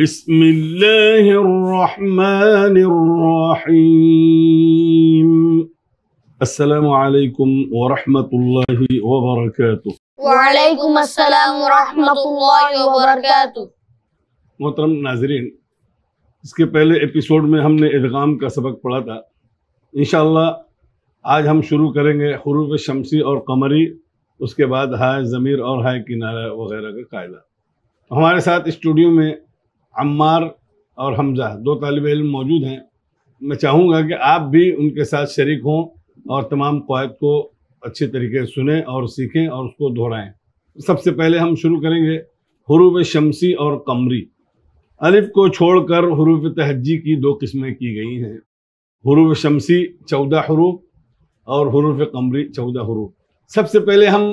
بسم الله الرحمن الرحيم السلام عليكم ورحمة الله وبركاته وعليكم السلام ورحمة الله وبركاته मोहतरम नाजरीन इसके पहले एपिसोड में हमने इदगाम का सबक पढ़ा था इन आज हम शुरू करेंगे हरूफ शमसी और कमरी उसके बाद हाय ज़मीर और हाय किनारा वगैरह का कायदा हमारे साथ स्टूडियो में अम्मार और हमजा दो तलब इम मौजूद हैं मैं चाहूँगा कि आप भी उनके साथ शरीक हों और तमाम कवायद को अच्छे तरीके सुने और सीखें और उसको दोहराएं सबसे पहले हम शुरू करेंगे हरूफ शमसी और कमरी अलिफ को छोड़कर हरूफ तहजी की दो किस्में की गई हैं हरूफ शमसी चौदह हरूफ और हरूफ कमरी चौदह हरूफ सबसे पहले हम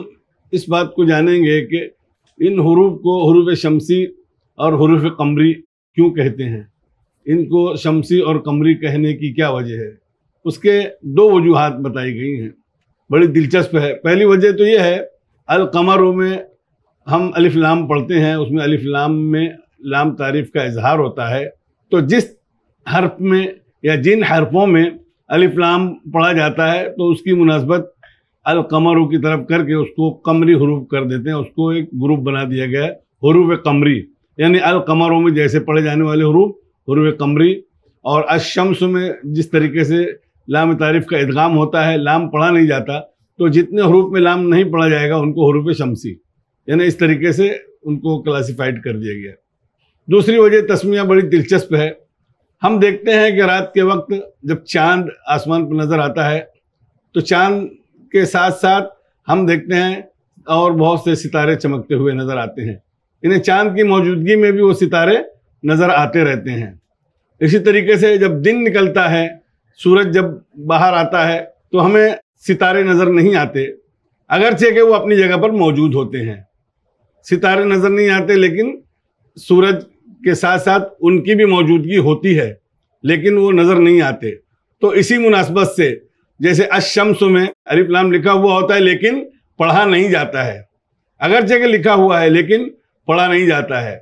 इस बात को जानेंगे कि इन हरूफ को हरूफ शमसी और हरूफ कमरी क्यों कहते हैं इनको शमसी और कमरी कहने की क्या वजह है उसके दो वजूहत बताई गई हैं बड़ी दिलचस्प है पहली वजह तो यह है अल कमरों में हम अलिफ लाम पढ़ते हैं उसमें अलिफ लाम में लाम तारीफ का इजहार होता है तो जिस हर्फ में या जिन हरफों में अलिफ लाम पढ़ा जाता है तो उसकी मुनासबत अल कमरों की तरफ करके उसको कमरी हरूफ कर देते हैं उसको एक ग्रुप बना दिया गया है हरूफ कमरी यानी कमरों में जैसे पढ़े जाने वाले हरूफ हरूब कमरी और अशम्स में जिस तरीके से लाम तारीफ का इदगाम होता है लाम पढ़ा नहीं जाता तो जितने हरूप में लाम नहीं पढ़ा जाएगा उनको हरूप शमसी यानी इस तरीके से उनको क्लासीफाइड कर दिया गया दूसरी वजह तस्मिया बड़ी दिलचस्प है हम देखते हैं कि रात के वक्त जब चांद आसमान पर नज़र आता है तो चांद के साथ साथ हम देखते हैं और बहुत से सितारे चमकते हुए नज़र आते हैं इन्हें चांद की मौजूदगी में भी वो सितारे नज़र आते रहते हैं इसी तरीके से जब दिन निकलता है सूरज जब बाहर आता है तो हमें सितारे नज़र नहीं आते अगरचे के वो अपनी जगह पर मौजूद होते हैं सितारे नज़र नहीं आते लेकिन सूरज के साथ साथ उनकी भी मौजूदगी होती है लेकिन वो नज़र नहीं आते तो इसी मुनासबत से जैसे अशम्स में अलिफ्लाम लिखा हुआ होता है लेकिन पढ़ा नहीं जाता है अगरचे जगह लिखा हुआ है लेकिन पढ़ा नहीं जाता है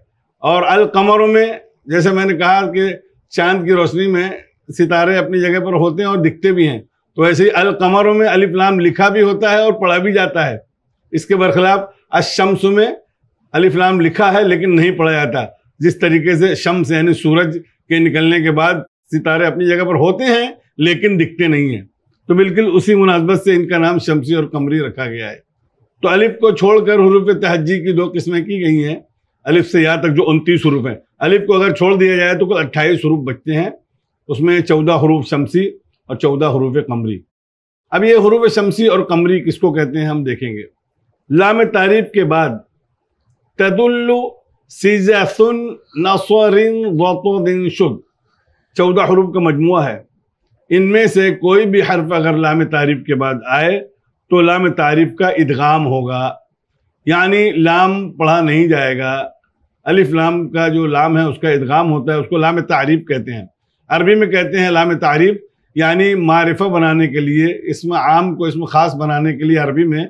और अल कमरों में जैसे मैंने कहा कि चांद की रोशनी में सितारे अपनी जगह पर होते हैं और दिखते भी हैं तो ऐसे ही अल कमरों में अलिफ लाम लिखा भी होता है और पढ़ा भी जाता है इसके बरखिलाफ अशम्स में अलिफ लाम लिखा है लेकिन नहीं पढ़ा जाता जिस तरीके से शम्स यानी सूरज के निकलने के बाद सितारे अपनी जगह पर होते हैं लेकिन दिखते नहीं हैं तो बिल्कुल उसी मुनासबत से इनका नाम शमसी और कमरी रखा गया है तो अलिफ को छोड़कर हरूफ तहजी की दो किस्में की गई हैं अलिफ से यहाँ तक जो उनतीस हरूफ हैं अलिफ को अगर छोड़ दिया जाए तो कुल अट्ठाईस हरूफ बचते हैं उसमें चौदह हरूफ शमसी और चौदह हरूफ कमरी अब ये हरूफ शमसी और कमरी किसको कहते हैं हम देखेंगे लाम तारीफ के बाद तदुल्लु सीजन नसरिन शुभ चौदह हरूफ का मजमु है इनमें से कोई भी हरफ अगर लाम तारीफ के बाद आए तो लाम तारीफ का इदगाम होगा यानी लाम पढ़ा नहीं जाएगा अलिफ लाम का जो लाम है उसका इदगाम होता है उसको लाम तारीफ कहते हैं अरबी में कहते हैं लाम तारीफ यानी मारिफा बनाने के लिए इसमें आम को इसमें ख़ास बनाने के लिए अरबी में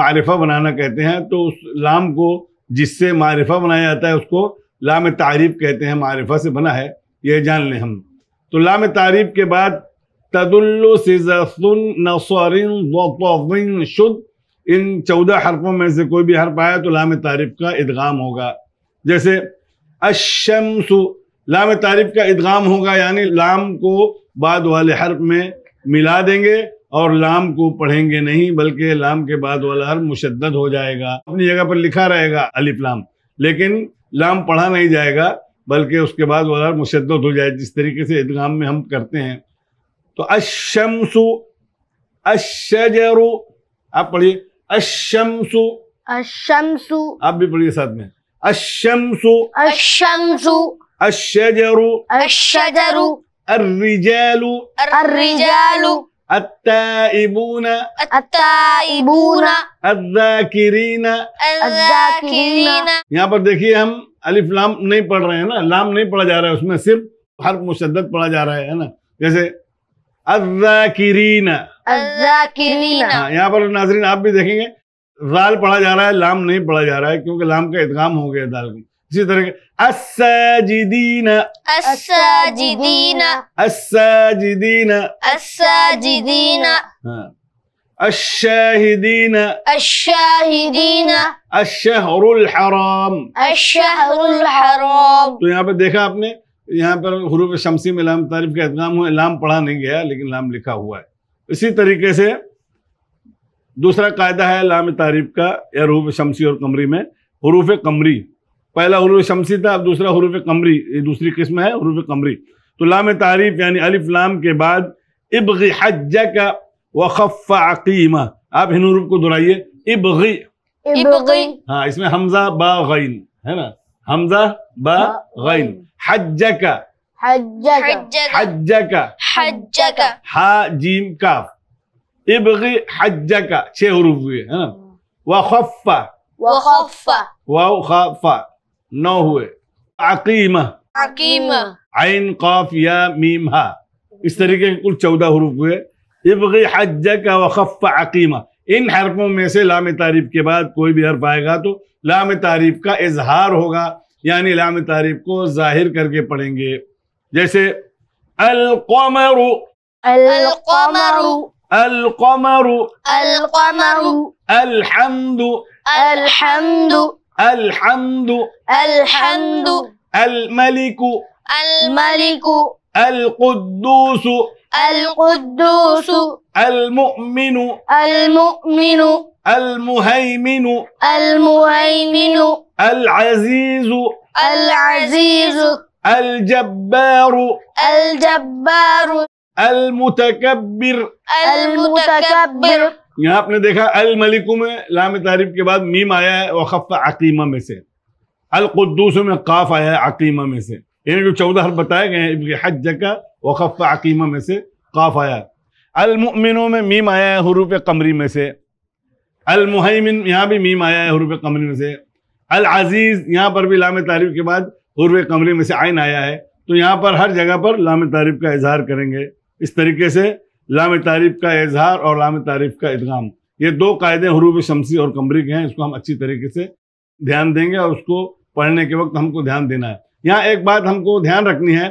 मारिफा बनाना कहते हैं तो उस लाम को जिससे मारिफा बनाया जाता है उसको लाम तारीफ कहते हैं मारिफा से बना है ये जान लें हम तो लाम तारीफ के बाद तदुल्लु सिजसुन शुद इन चौदह हरफों में से कोई भी हरफ आया तो लाम तारीफ का इदगाम होगा जैसे अशमसु लाम तारीफ का इदगाम होगा यानी लाम को बाद वाले हरफ में मिला देंगे और लाम को पढ़ेंगे नहीं बल्कि लाम के बाद वाला हर्फ मुशद हो जाएगा अपनी जगह पर लिखा रहेगा अलिफ लाम लेकिन लाम पढ़ा नहीं जाएगा बल्कि उसके बाद वाला मुशद हो जाए जिस तरीके से इदगाम में हम करते हैं तो अशमसु अशरु आप पढ़िए अशमसु अशमसु आप भी पढ़िए साथ में अशमसु अशमसु अशरु अशरु अर्रिजालु अर्रिजालु التائبون التائبون الذاكرين الذاكرين यहाँ पर देखिए हम अलिफ लाम नहीं पढ़ रहे हैं ना लाम नहीं पढ़ा जा रहा है उसमें सिर्फ हर मुशद्दत पढ़ा जा रहा है ना जैसे हाँ, यहाँ पर नाजरीन आप भी देखेंगे दाल पढ़ा जा रहा है लाम नहीं पढ़ा जा रहा है क्योंकि लाम का इतकाम हो गया दाल में इसी तरह के अस्साजिदीन तो यहाँ पे देखा आपने यहाँ पर हरूफ शमसी में लाम तारीफ का इतमाम हुआ लाम पढ़ा नहीं गया लेकिन लाम लिखा हुआ है इसी तरीके से दूसरा कायदा है लाम तारीफ का या हरूफ शमसी और कमरी में हरूफ कमरी पहला हरूफ शमसी था अब दूसरा हरूफ कमरी ये दूसरी किस्म है हरूफ कमरी तो लाम तारीफ यानी अलिफ लाम के बाद इबगी हज का वफ़ अकीमा आप इन को दोहराइए इब इबगी हाँ इसमें हमजा बा गैन है ना हमजा बा गैन हज्जक हज्जक हज्जक हा जीम इबगी हज्जक छह हरूफ हुए है ना वखफ वखफ नौ हुए हा इस तरीके के कुल चौदह हरूफ हुए इबगी हज्जक वखफ अकीमा इन हरफों में से लाम तारीफ के बाद कोई भी हर्फ आएगा तो लाम तारीफ का इजहार होगा يعني لام تعریف کو ظاہر کر کے پڑھیں گے جیسے القمر القمر القمر القمر الحمد الحمد الحمد الحمد الملك الملك القدوس القدوس المؤمن المؤمن المهيمن المهيمن العزيز العزيز الجبار الجبار المتكبر المتكبر यहाँ आपने देखा अल मलिकू में लाम तारीफ के बाद मीम आया है वकफ अकीमा में से अल कुद्दूस में काफ आया है अकीमा में से यानी जो चौदह हर बताए गए हैं हज का वकफ अकीमा में से काफ आया है अलमुमिनों में मीम आया है हरूफ कमरी में से अलमुहैमिन यहाँ भी मीम आया है हरूफ कमरी में से अल अजीज़ यहाँ पर भी लाम तारीफ के बाद हरव कमरे में से आयन आया है तो यहाँ पर हर जगह पर लाम तारीफ का इजहार करेंगे इस तरीके से लाम तारीफ का इजहार और लाम तारीफ का इदगाम ये दो कायदे हरूब शमसी और कमरी के हैं इसको हम अच्छी तरीके से ध्यान देंगे और उसको पढ़ने के वक्त हमको ध्यान देना है यहाँ एक बात हमको ध्यान रखनी है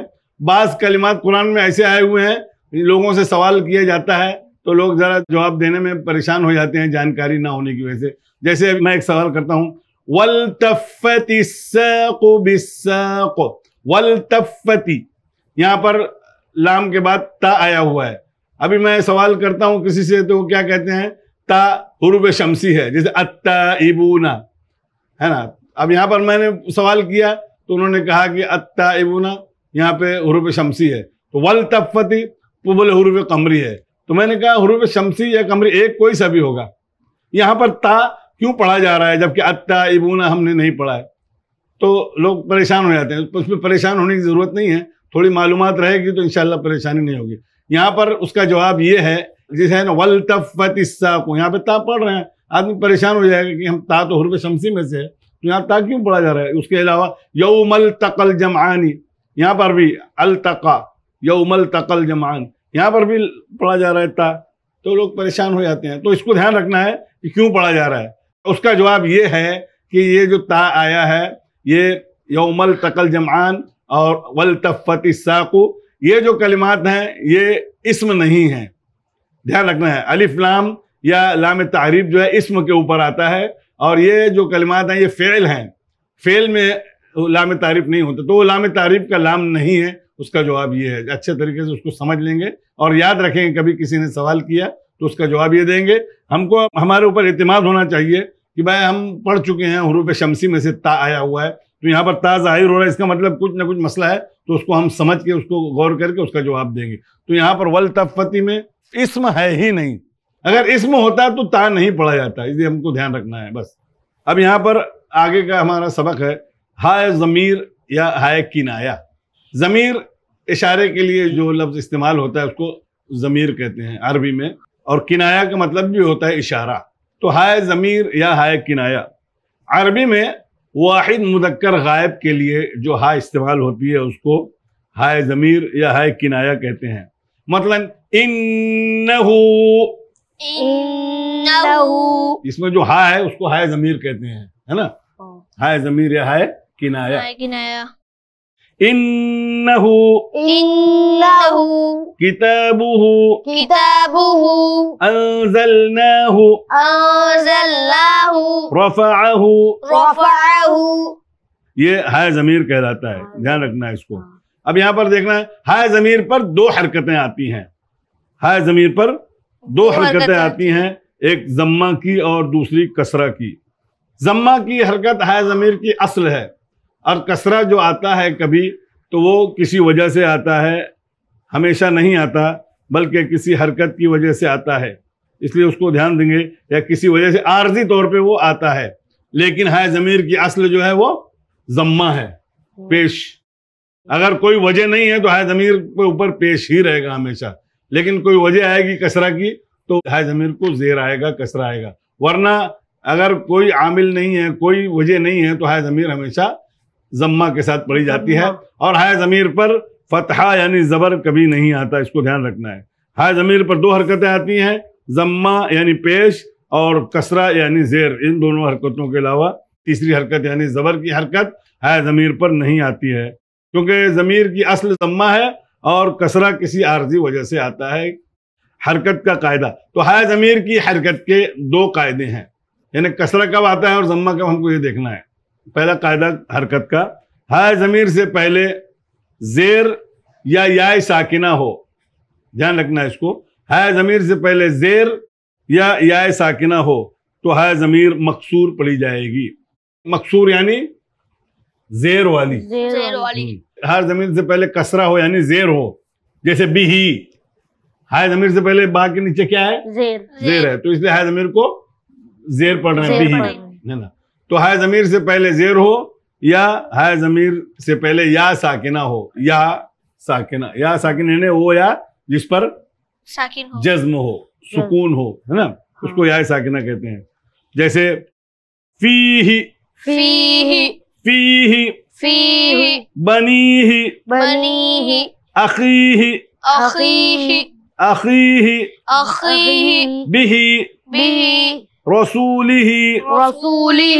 बास कलिमात कुरान में ऐसे आए हुए हैं लोगों से सवाल किया जाता है तो लोग ज़रा जवाब देने में परेशान हो जाते हैं जानकारी ना होने की वजह से जैसे मैं एक सवाल करता हूँ वलतफती बिस्साक वलतफती यहां पर लाम के बाद ता आया हुआ है अभी मैं सवाल करता हूं किसी से तो क्या कहते हैं ता हरूब शमसी है जैसे अत्ता इबूना है ना अब यहां पर मैंने सवाल किया तो उन्होंने कहा कि अत्ता इबूना यहाँ पे हरूब शमसी है तो वल तफती बोले हरूब कमरी है तो मैंने कहा हरूब शमसी या कमरी एक कोई सा भी होगा यहाँ पर ता क्यों पढ़ा जा रहा है जबकि अत्ता इबूना हमने नहीं पढ़ा है तो लोग परेशान हो जाते हैं तो उसमें परेशान होने की ज़रूरत नहीं है थोड़ी मालूम रहेगी तो इन परेशानी नहीं होगी यहाँ पर उसका जवाब ये है जिसे है ना वल तफत को यहाँ पे ता पढ़ रहे हैं आदमी परेशान हो जाएगा कि हम ता तो हरब शमसी में से है तो यहाँ ता क्यों पढ़ा जा रहा है उसके अलावा यौमल तकल जमानी यहाँ पर भी अल तका यौमल तकल जमान यहाँ पर भी पढ़ा जा रहा है ता तो लोग परेशान हो जाते हैं तो इसको ध्यान रखना है कि क्यों पढ़ा जा रहा है उसका जवाब ये है कि ये जो ता आया है ये यौमल तकल जमान और वल तफ़त साकू ये जो कलिमात हैं ये इसम नहीं है ध्यान रखना है अलिफ लाम या लाम तहरीब जो है इसम के ऊपर आता है और ये जो कलिमात हैं ये फ़ेल हैं फ़ेल में लाम तारीफ नहीं होते तो वो लाम तारीफ का लाम नहीं है उसका जवाब ये है अच्छे तरीके से उसको समझ लेंगे और याद रखेंगे कभी किसी ने सवाल किया तो उसका जवाब ये देंगे हमको हमारे ऊपर अतमाद होना चाहिए कि भाई हम पढ़ चुके हैं हरूप शमसी में से ता आया हुआ है तो यहाँ पर ता जाहिर हो रहा है इसका मतलब कुछ ना कुछ मसला है तो उसको हम समझ के उसको गौर करके उसका जवाब देंगे तो यहाँ पर वल तफती में इसम है ही नहीं अगर इसम होता तो ता नहीं पढ़ा जाता इसलिए हमको ध्यान रखना है बस अब यहाँ पर आगे का हमारा सबक है हाय ज़मीर या हाय किनाया ज़मीर इशारे के लिए जो लफ्ज़ इस्तेमाल होता है उसको ज़मीर कहते हैं अरबी में और किनाया का मतलब भी होता है इशारा तो हाय ज़मीर या हाय किनाया अरबी में वाहिद मुदक्कर गायब के लिए जो हाय इस्तेमाल होती है उसको हाय ज़मीर या हाय किनाया कहते हैं मतलब इन्नहु इन्नहु इसमें जो हा है उसको हाय ज़मीर कहते हैं है ना हाय ज़मीर या हाय किनाया हाय किनाया إنه إنه كتابه كتابه أنزلناه أنزلناه رفعه رفعه ये हाय जमीर कहलाता है हाँ। ध्यान रखना है इसको अब यहां पर देखना है जमीर पर दो हरकतें आती हैं हाय जमीर पर दो हरकतें आती हैं एक जम्मा की और दूसरी कसरा की जम्मा की हरकत हाय जमीर की असल है और कसरा जो आता है कभी तो वो किसी वजह से आता है हमेशा नहीं आता बल्कि किसी हरकत की वजह से आता है इसलिए उसको ध्यान देंगे या किसी वजह से आर्जी तौर पे वो आता है लेकिन हाय ज़मीर की असल जो है वो जम्मा है पेश अगर कोई वजह नहीं है तो हाय ज़मीर के ऊपर पेश ही रहेगा हमेशा लेकिन कोई वजह आएगी कसरा की तो हाय ज़मीर को जेर आएगा कसरा आएगा वरना अगर कोई आमिल नहीं है कोई वजह नहीं है तो हाय ज़मीर हमेशा जम्मा के साथ पढ़ी जाती है और हाय जमीर पर फतहा यानी जबर कभी नहीं आता इसको ध्यान रखना है हाय जमीर पर दो हरकतें आती हैं जम्मा यानी पेश और कसरा यानी जेर इन दोनों हरकतों के अलावा तीसरी हरकत यानी जबर की हरकत हाय जमीर पर नहीं आती है क्योंकि जमीर की असल जम्मा है और कसरा किसी आर्जी वजह से आता है हरकत का कायदा तो हाय जमीर की हरकत के दो कायदे हैं यानी कसरा कब आता है और जम्मा कब हमको ये देखना है पहला कायदा हरकत का हाय जमीर से पहले जेर या या साकिना हो ध्यान रखना इसको हाय जमीर से पहले जेर या या साकिना हो तो हाय जमीर मकसूर पड़ी जाएगी मकसूर यानी जेर वाली जेर वाली हर हम्म। जमीर से पहले कसरा हो यानी जेर हो जैसे बिही हाय जमीर से पहले बा के नीचे क्या है जेर जेर, है तो इसलिए हाय जमीर को जेर पड़ रहे हैं ही है ना तो हाय ज़मीर से पहले जेर हो या हाय ज़मीर से पहले या साकिना हो या साकिना या साकिन यानी वो या जिस पर साकिन हो जज्म हो सुकून हो है ना हाँ। उसको या साकिना कहते हैं जैसे फी ही फी ही फी ही फी ही बनी ही बनी ही अखी ही अखी ही अखी ही अखी ही बिही बिही रसूली रसूली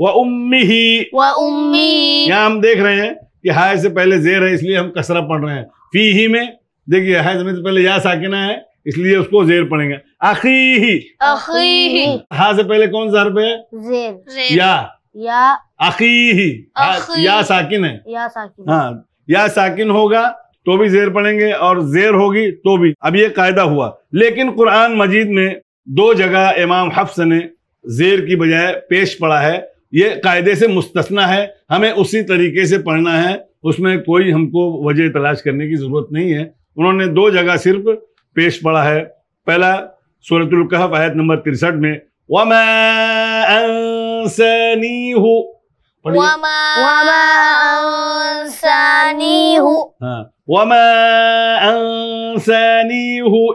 व उम्मी ही व उम्मी यहाँ हम देख रहे हैं कि हाय से पहले जेर है इसलिए हम कसरा पढ़ रहे हैं फी ही में देखिए हाय से पहले या साकिना है इसलिए उसको जेर पढ़ेंगे अखी ही अखी ही हा से पहले कौन सा हर्फ है जेर, या या अखी ही या साकिन है या साकिन हाँ या साकिन होगा तो भी जेर पढ़ेंगे और जेर होगी तो भी अब ये कायदा हुआ लेकिन कुरान मजीद में दो जगह इमाम हफ्स ने जेर की बजाय पेश पढ़ा है ये कायदे से मुस्तना है हमें उसी तरीके से पढ़ना है उसमें कोई हमको वजह तलाश करने की ज़रूरत नहीं है उन्होंने दो जगह सिर्फ पेश पढ़ा है पहला सूरतुल आयत नंबर तिरसठ में वमसनी हो हाँ वमा हो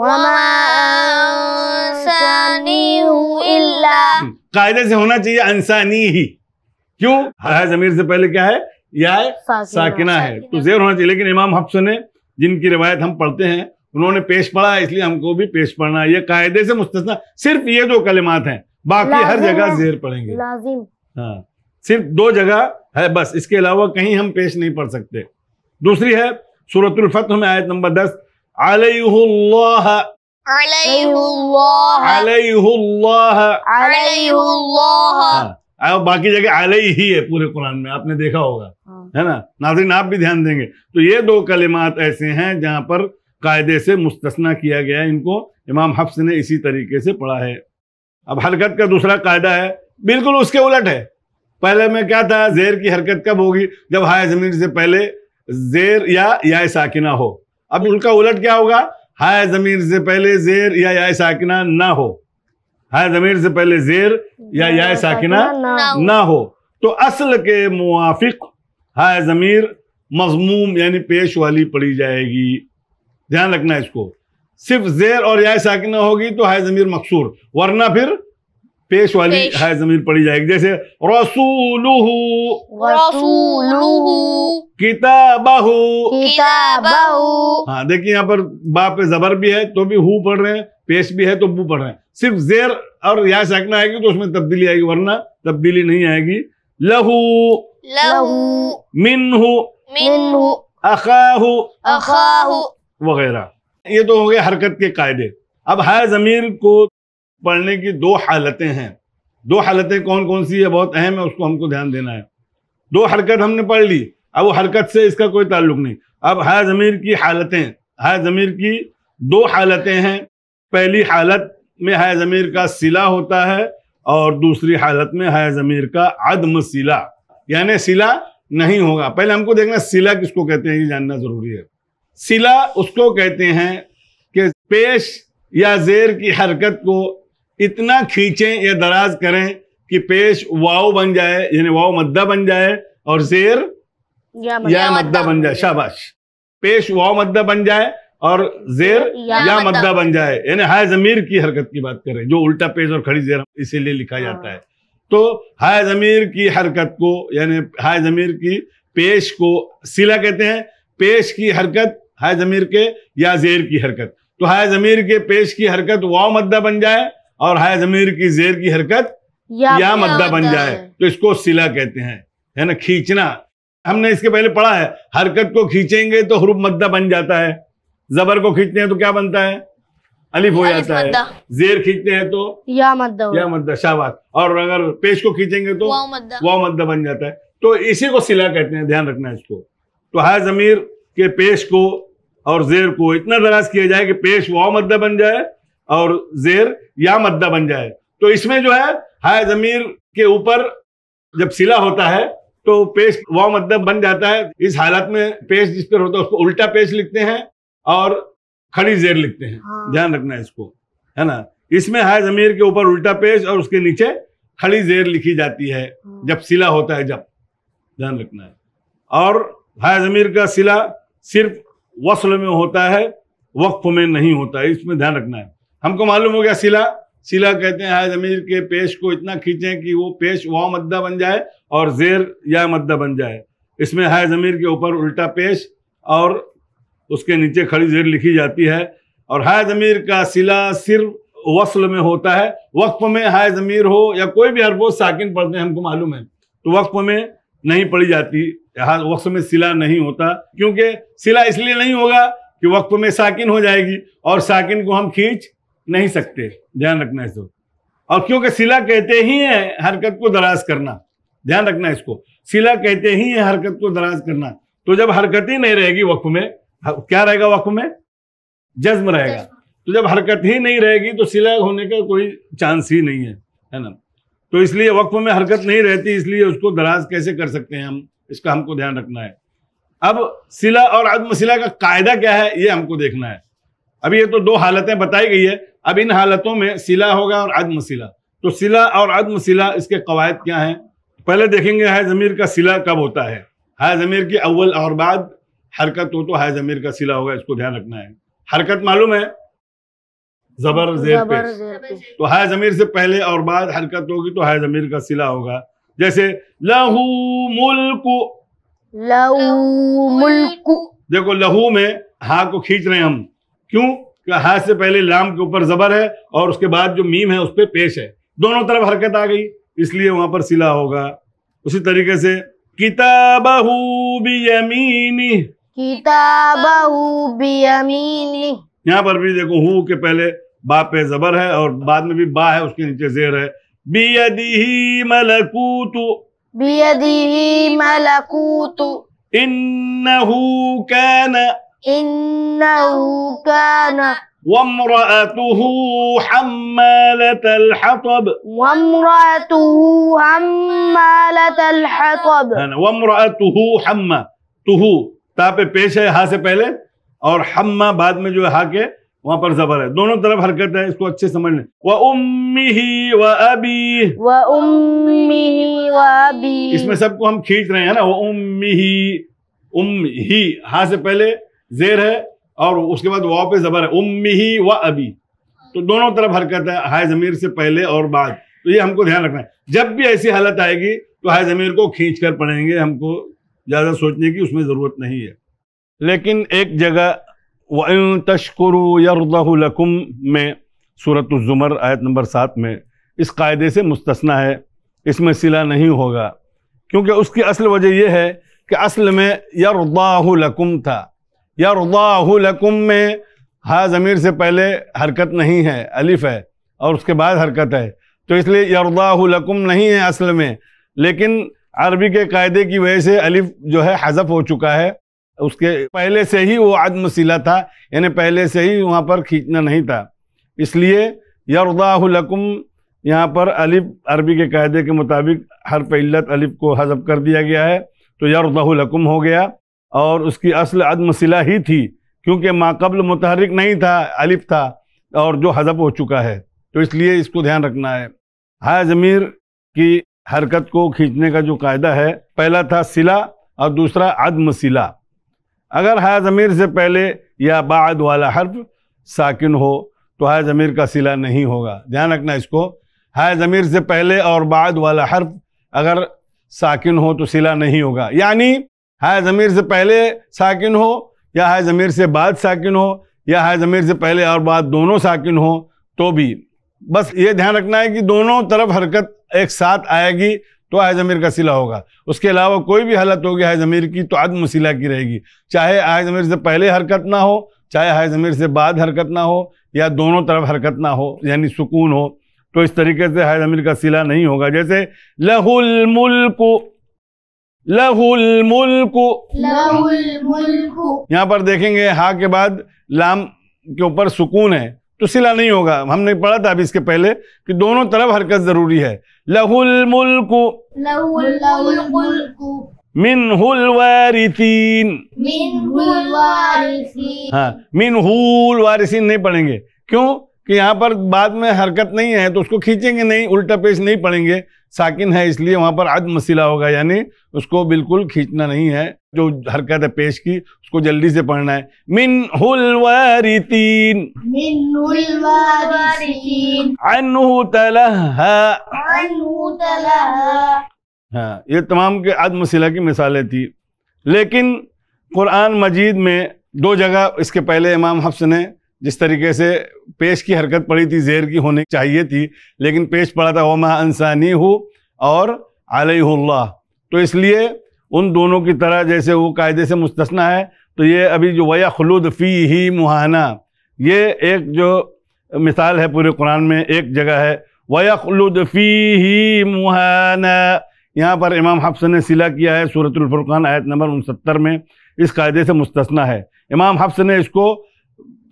हम्म। कायदे से होना चाहिए अंसानी ही क्यों हाय जमीर से पहले क्या है या है साकिना, साकिना है तो जेर होना चाहिए लेकिन इमाम हफ्स ने जिनकी रिवायत हम पढ़ते हैं उन्होंने पेश पढ़ा इसलिए हमको भी पेश पढ़ना है ये कायदे से मुस्तना सिर्फ ये दो कलिमात हैं बाकी हर जगह जेर पढ़ेंगे लाजिम हाँ सिर्फ दो जगह है बस इसके अलावा कहीं हम पेश नहीं पढ़ सकते दूसरी है सूरतुल में आयत नंबर दस अलैहुल्लाह अलैहुल्लाह अलैहुल्लाह अलैहुल्लाह हाँ। बाकी जगह अलई ही है पूरे कुरान में आपने देखा होगा है ना नाजरीन आप भी ध्यान देंगे तो ये दो कलिमात ऐसे हैं जहां पर कायदे से मुस्तना किया गया है इनको इमाम हफ्स ने इसी तरीके से पढ़ा है अब हरकत का दूसरा कायदा है बिल्कुल उसके उलट है पहले में क्या था जेर की हरकत कब होगी जब हाय जमीन से पहले जेर या या साकिना हो अब उनका उलट क्या होगा हाय जमीर से पहले जेर या या साकिना ना हो हाय जमीर से पहले जेर या या साकिना ना हो तो असल के मुआफिक हाय जमीर मजमूम यानी पेश वाली पड़ी जाएगी ध्यान रखना इसको सिर्फ जेर और या साकिना होगी तो हाय जमीर मकसूर वरना फिर पेश वाली पेश। हाय जमीर पढ़ी जाएगी जैसे रसूलुहु रसूलुहु किताबहु किताबहु हाँ देखिए यहाँ पर बाप पे जबर भी है तो भी हु पढ़ रहे हैं पेश भी है तो बू पढ़ रहे हैं सिर्फ जेर और यहाँ साकना आएगी तो उसमें तब्दीली आएगी वरना तब्दीली नहीं आएगी लहू लहू मिनहू मिनहू अखाहू अखाहू वगैरह ये तो हो गए हरकत के कायदे अब हाय जमीर को पढ़ने की दो हालतें हैं दो हालतें कौन कौन सी है बहुत अहम है उसको हमको ध्यान देना है दो हरकत हमने पढ़ ली अब वो हरकत से इसका कोई ताल्लुक नहीं अब हाय ज़मीर की हालतें हाय ज़मीर की दो हालतें हैं पहली हालत में हाय ज़मीर का सिला होता है और दूसरी हालत में हाय ज़मीर का आदम सिला यानी सिला नहीं होगा पहले हमको देखना सिला किसको कहते हैं ये जानना ज़रूरी है सिला उसको कहते हैं कि पेश या जेर की हरकत को इतना खींचें या दराज करें कि पेश वाओ बन जाए यानी वाओ मद्दा बन जाए और जेर या, मद्दा बन जाए शाबाश पेश वाओ मद्दा बन जाए और जेर या, मद्दा बन जाए यानी हाय जमीर की हरकत की बात करें जो उल्टा पेश और खड़ी जेर इसीलिए लिखा जाता हाँ। है तो हाय जमीर की हरकत को यानी हाय जमीर की पेश को सिला कहते हैं पेश की हरकत हाय जमीर के या जेर की हरकत तो हाय जमीर के पेश की हरकत वाओ मद्दा बन जाए और हाय जमीर की जेर की हरकत या, या मद्दा बन जाए तो इसको सिला कहते हैं है ना खींचना हमने इसके पहले पढ़ा है हरकत को खींचेंगे तो हरूप मद्दा बन जाता है जबर को खींचते हैं तो क्या बनता है अलिफ हो जाता है जेर खींचते हैं तो या मद्दा या मद्दा शाबाश और अगर पेश को खींचेंगे तो वाह मद्दा बन जाता है तो इसी को सिला कहते हैं ध्यान रखना इसको तो हाय जमीर के पेश को और जेर को इतना दराज किया जाए कि पेश वाह मद्दा बन जाए और जेर या मद्दा बन जाए तो इसमें जो है हाय जमीर के ऊपर जब सिला होता है तो पेश व मद्दा बन जाता है इस हालत में पेश जिस पर होता है उसको उल्टा पेश लिखते हैं और खड़ी जेर लिखते हैं हाँ। ध्यान रखना है इसको है ना इसमें हाय जमीर के ऊपर उल्टा पेश और उसके नीचे खड़ी जेर लिखी जाती है हाँ। जब सिला होता है जब ध्यान रखना है और हाय जमीर का सिला सिर्फ वसल में होता है वक्फ में नहीं होता है इसमें ध्यान रखना है हमको मालूम हो गया सिला सिला कहते हैं हाय जमीर के पेश को इतना खींचें कि वो पेश वाव मद्दा बन जाए और जेर या मद्दा बन जाए इसमें हाय जमीर के ऊपर उल्टा पेश और उसके नीचे खड़ी जेर लिखी जाती है और हाय जमीर का सिला सिर्फ वसल में होता है वक्फ में हाय जमीर हो या कोई भी हरबोज साकिन पढ़ते हैं हमको मालूम है तो वक्फ में नहीं पढ़ी जाती वक्फ में सिला नहीं होता क्योंकि सिला इसलिए नहीं होगा कि वक्फ में साकिन हो जाएगी और साकिन को हम खींच नहीं सकते ध्यान रखना इसको और क्योंकि सिला कहते ही है हरकत को दराज करना ध्यान रखना इसको सिला कहते ही है हरकत को दराज करना तो जब हरकत ही नहीं रहेगी वक्फ में क्या रहेगा वक्फ में जज्म रहेगा तो जब हरकत ही नहीं रहेगी तो सिला होने का कोई चांस ही नहीं है है ना तो इसलिए वक्फ में हरकत नहीं रहती इसलिए उसको दराज कैसे कर सकते हैं हम इसका हमको ध्यान रखना है अब सिला और आदम सिला का कायदा क्या है ये हमको देखना है अभी ये तो दो हालतें बताई गई है अब इन हालतों में सिला होगा और आदम सिला तो सिला और आदम सिला इसके कवायद क्या हैं पहले देखेंगे हाय ज़मीर का सिला कब होता है हाय ज़मीर की अव्वल और बाद हरकत हो तो हाय ज़मीर का सिला होगा इसको ध्यान रखना है हरकत मालूम है जबर जेर पे तो हाय जमीर से पहले और बाद हरकत होगी तो हाय जमीर का सिला होगा जैसे लहू मुल्क लहू मुल्क देखो लहू में हा को खींच रहे हम क्यों का हाथ से पहले लाम के ऊपर जबर है और उसके बाद जो मीम है उस पर पे पेश है दोनों तरफ हरकत आ गई इसलिए वहां पर सिला होगा उसी तरीके से यहाँ पर भी देखो हु के पहले बा पे जबर है और बाद में भी बा है उसके नीचे जेर है बी मलकूतु बी मलकूतु इन्नहू काना إنه كان وامرأته حمالة الحطب وامرأته حمالة الحطب وامرأته حمّا تُه تابع پیش ہے ہا سے پہلے اور حمّا بعد میں جو ہا کے وہاں پر زبر ہے دونوں طرف حرکت ہے اس کو اچھے سمجھ لیں وَأُمِّهِ وَأَبِيهِ وَأُمِّهِ وَأَبِيهِ اس میں سب کو ہم کھیچ رہے ہیں نا وَأُمِّهِ أُمِّهِ ہا سے پہلے जेर है और उसके बाद वाव पे जबर है उम्मी ही व अभी तो दोनों तरफ हरकत है हाय जमीर से पहले और बाद तो ये हमको ध्यान रखना है जब भी ऐसी हालत आएगी तो हाय जमीर को खींच कर पढ़ेंगे हमको ज़्यादा सोचने की उसमें ज़रूरत नहीं है लेकिन एक जगह वन तश्कुरु यरदहुलकुम में सूरत ज़ुमर आयत नंबर सात में इस कायदे से मुस्तना है इसमें सिला नहीं होगा क्योंकि उसकी असल वजह यह है कि असल में यरदाहुलकुम था यरदाहलकुम में हा ज़मीर से पहले हरकत नहीं है अलिफ है और उसके बाद हरकत है तो इसलिए यरदाहलकुम नहीं है असल में लेकिन अरबी के कायदे की वजह से अलिफ जो है हज़फ हो चुका है उसके पहले से ही वो आदमसीला था यानी पहले से ही वहाँ पर खींचना नहीं था इसलिए यरदाहलकुम यहाँ पर अलिफ अरबी के कायदे के मुताबिक हर पल्लत अलिफ को हज़फ कर दिया गया है तो यरदाहलकुम हो गया और उसकी असल अदमसिला ही थी क्योंकि माकबल मतहरक नहीं था अलिफ था और जो हजब हो चुका है तो इसलिए इसको ध्यान रखना है हाय ज़मीर की हरकत को खींचने का जो कायदा है पहला था सिला और दूसरा अदम सिला अगर हाय ज़मीर से पहले या बाद वाला हर्फ साकिन हो तो हाय ज़मीर का सिला नहीं होगा ध्यान रखना इसको हाय ज़मीर से पहले और बाद वाला हर्फ अगर साकिन हो तो सिला नहीं होगा यानी हाय ज़मीर से पहले साकिन हो या हाय ज़मीर से बाद साकिन हो या हाय ज़मीर से पहले और बाद दोनों साकिन हो तो भी बस ये ध्यान रखना है कि दोनों तरफ हरकत एक साथ आएगी तो आय ज़मीर का सिला होगा उसके अलावा कोई भी हालत होगी हाय ज़मीर की तो आदम सिला की रहेगी चाहे आय ज़मीर से पहले हरकत ना हो चाहे हाय ज़मीर से बाद हरकत ना हो या दोनों तरफ हरकत ना हो यानी सुकून हो तो इस तरीके से हाय ज़मीर का सिला नहीं होगा जैसे लहुल मुल्क लहुल मुल्क लहुल मुल्क यहाँ पर देखेंगे हा के बाद लाम के ऊपर सुकून है तो सिला नहीं होगा हमने पढ़ा था अभी इसके पहले कि दोनों तरफ हरकत जरूरी है लहुल मुल्क लहुल मुल्क मिनहुल वारिसीन मिन हुल वारिसीन हाँ मिन हुल वारिसीन नहीं पढ़ेंगे क्यों कि यहाँ पर बाद में हरकत नहीं है तो उसको खींचेंगे नहीं उल्टा पेश नहीं पड़ेंगे साकिन है इसलिए वहाँ पर आज मसीला होगा यानी उसको बिल्कुल खींचना नहीं है जो हरकत है पेश की उसको जल्दी से पढ़ना है मिन हुलवारीतीन मिन अनहु अनहु हाँ ये तमाम के आदम मसीला की मिसालें थी लेकिन कुरान मजीद में दो जगह इसके पहले इमाम हफ्स ने जिस तरीके से पेश की हरकत पड़ी थी जेर की होनी चाहिए थी लेकिन पेश पड़ा था वमा इंसानी हूँ और आलह तो इसलिए उन दोनों की तरह जैसे वो कायदे से मुस्तना है तो ये अभी जो वया खलूद फ़ी ही मुहाना ये एक जो मिसाल है पूरे कुरान में एक जगह है वया खलूद फ़ी ही मुहाना यहाँ पर इमाम हफ्स ने सिला किया है सूरतुल्फ़ुर्क़ान आयत नंबर उनसत्तर में इस कायदे से मुस्तना है इमाम हफ्स ने इसको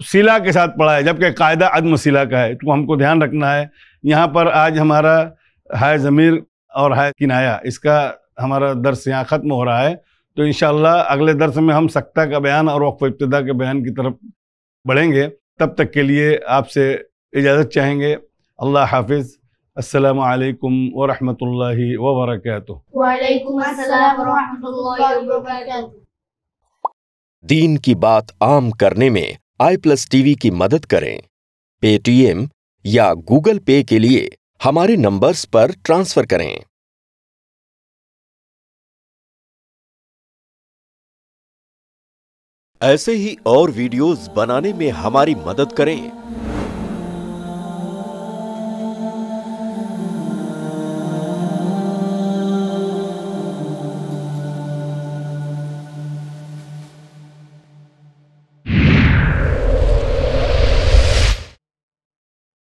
सिला के साथ पढ़ा है जबकि कायदा अदम सिला का है तो हमको ध्यान रखना है यहाँ पर आज हमारा हाय ज़मीर और हाय किनाया इसका हमारा दर्स यहाँ ख़त्म हो रहा है तो इन अगले दर्स में हम सख्ता का बयान और वक्फ इब्तदा के बयान की तरफ बढ़ेंगे तब तक के लिए आपसे इजाज़त चाहेंगे अल्लाह हाफिज़ السلام عليكم ورحمة الله وبركاته وعليكم السلام ورحمة الله وبركاته दीन की बात आम करने में आई प्लस टीवी की मदद करें पेटीएम या गूगल पे के लिए हमारे नंबर्स पर ट्रांसफर करें ऐसे ही और वीडियोस बनाने में हमारी मदद करें